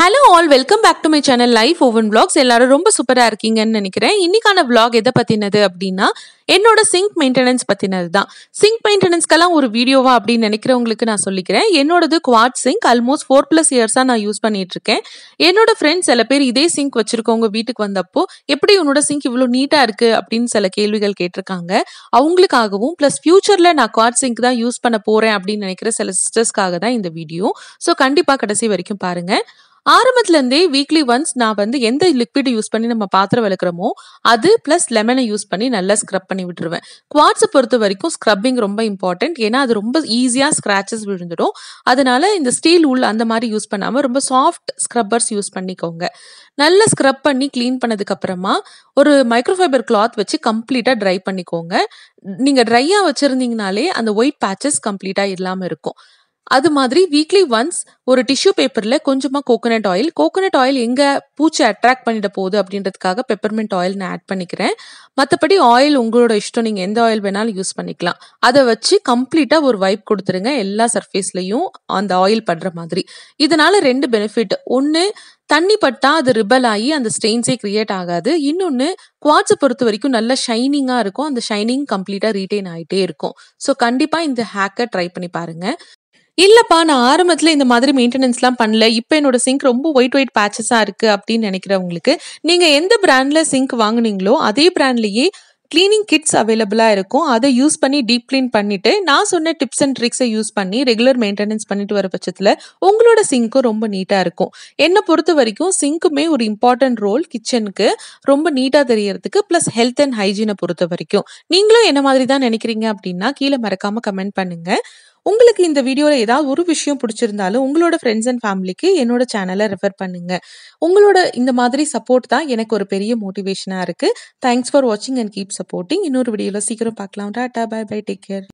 hello all welcome back to my channel life oven blogs எல்லாரும் ரொம்ப சூப்பராக இருக்கீங்கன்னு நினைக்கிறேன் இன்னைக்கான பிளாக் எதை பற்றினது அப்படின்னா என்னோட சிங்க் மெயின்டெனன்ஸ் பற்றினது தான் சிங்க் மெயின்டெனன்ஸ்க்கெல்லாம் ஒரு வீடியோவா அப்படின்னு நினைக்கிறவங்களுக்கு நான் சொல்லிக்கிறேன் என்னோடது quartz sink almost four plus இயர்ஸாக நான் யூஸ் பண்ணிட்டு இருக்கேன் என்னோட ஃப்ரெண்ட்ஸ் சில பேர் இதே சிங்க் வச்சிருக்கவங்க வீட்டுக்கு வந்தப்போ எப்படி உன்னோட சிங்க் இவ்வளோ நீட்டாக இருக்கு அப்படின்னு சில கேள்விகள் கேட்டிருக்காங்க அவங்களுக்காகவும் ப்ளஸ் ஃபியூச்சரில் நான் குவாட் சிங்க் தான் யூஸ் பண்ண போகிறேன் அப்படின்னு நினைக்கிற சில சிஸ்டர்ஸ்க்காக தான் இந்த வீடியோ ஸோ கண்டிப்பாக கடைசி வரைக்கும் பாருங்கள் ஆரம்பத்துலேருந்தே வீக்லி ஒன்ஸ் நான் வந்து எந்த லிக்விட் யூஸ் பண்ணி நம்ம பாத்திரம் விளக்குறோமோ அது ப்ளஸ் லெமனை யூஸ் பண்ணி நல்லா ஸ்க்ரப் பண்ணி விட்டுருவேன் குவாட்ஸை பொறுத்த வரைக்கும் ஸ்க்ரப்பிங் ரொம்ப இம்பார்ட்டன்ட் ஏன்னா அது ரொம்ப ஈஸியாக ஸ்க்ராச்சஸ் விழுந்துடும் அதனால இந்த ஸ்டீல் உள் அந்த மாதிரி யூஸ் பண்ணாமல் ரொம்ப சாஃப்ட் ஸ்க்ரப்பர்ஸ் யூஸ் பண்ணிக்கோங்க நல்லா ஸ்க்ரப் பண்ணி க்ளீன் பண்ணதுக்கப்புறமா ஒரு மைக்ரோஃபைபர் கிளாத் வச்சு கம்ப்ளீட்டாக ட்ரை பண்ணிக்கோங்க நீங்கள் ட்ரையாக வச்சுருந்தீங்கனாலே அந்த ஒயிட் பேச்சஸ் கம்ப்ளீட்டாக இல்லாமல் இருக்கும் அது மாதிரி வீக்லி ஒன்ஸ் ஒரு டிஷ்யூ பேப்பரில் கொஞ்சமாக கோகோனட் ஆயில் கோகோனட் ஆயில் எங்கே பூச்சி அட்ராக்ட் பண்ணிட போகுது அப்படின்றதுக்காக பெப்பர்மெண்ட் ஆயில் நான் ஆட் பண்ணிக்கிறேன் மற்றபடி ஆயில் உங்களோட இஷ்டம் நீங்கள் எந்த ஆயில் வேணாலும் யூஸ் பண்ணிக்கலாம் அதை வச்சு கம்ப்ளீட்டாக ஒரு வைப் கொடுத்துருங்க எல்லா சர்ஃபேஸ்லையும் அந்த ஆயில் பண்ணுற மாதிரி இதனால் ரெண்டு பெனிஃபிட் ஒன்று தண்ணி பட்டா அது ரிபல் ஆகி அந்த ஸ்டெயின்ஸே கிரியேட் ஆகாது இன்னொன்று குவாட்ஸை பொறுத்த வரைக்கும் நல்ல ஷைனிங்காக இருக்கும் அந்த ஷைனிங் கம்ப்ளீட்டாக ரீட்டைன் ஆகிட்டே இருக்கும் ஸோ கண்டிப்பாக இந்த ஹேக்கை ட்ரை பண்ணி பாருங்கள் இல்லைப்பா நான் ஆரம்பத்தில் இந்த மாதிரி மெயின்டெனன்ஸ்லாம் பண்ணல இப்போ என்னோட சிங்க் ரொம்ப ஒயிட் ஒயிட் பேச்சஸா இருக்குது அப்படின்னு நினைக்கிறவங்களுக்கு நீங்கள் எந்த பிராண்ட்ல சிங்க் வாங்குனீங்களோ அதே பிராண்ட்லயே க்ளீனிங் கிட்ஸ் அவைலபிளாக இருக்கும் அதை யூஸ் பண்ணி டீப் க்ளீன் பண்ணிவிட்டு நான் சொன்ன டிப்ஸ் அண்ட் ட்ரிக்ஸை யூஸ் பண்ணி ரெகுலர் மெயின்டெனன்ஸ் பண்ணிட்டு வர பட்சத்தில் உங்களோட சிங்க்கும் ரொம்ப நீட்டாக இருக்கும் என்னை பொறுத்த வரைக்கும் சிங்க்குமே ஒரு இம்பார்ட்டன்ட் ரோல் கிச்சனுக்கு ரொம்ப நீட்டாக தெரியறதுக்கு ப்ளஸ் ஹெல்த் அண்ட் ஹைஜீனை பொறுத்த வரைக்கும் நீங்களும் என்ன மாதிரி தான் நினைக்கிறீங்க அப்படின்னா கீழே மறக்காமல் கமெண்ட் பண்ணுங்கள் உங்களுக்கு இந்த வீடியோவில் ஏதாவது ஒரு விஷயம் பிடிச்சிருந்தாலும் உங்களோட ஃப்ரெண்ட்ஸ் அண்ட் ஃபேமிலிக்கு என்னோட சேனலை ரெஃபர் பண்ணுங்கள் உங்களோட இந்த மாதிரி சப்போர்ட் தான் எனக்கு ஒரு பெரிய மோட்டிவேஷனாக இருக்குது தேங்க்ஸ் ஃபார் வாட்சிங் அண்ட் கீப் சப்போர்ட்டிங் இன்னொரு வீடியோவில் சீக்கிரம் பார்க்கலாம் tata bye bye take care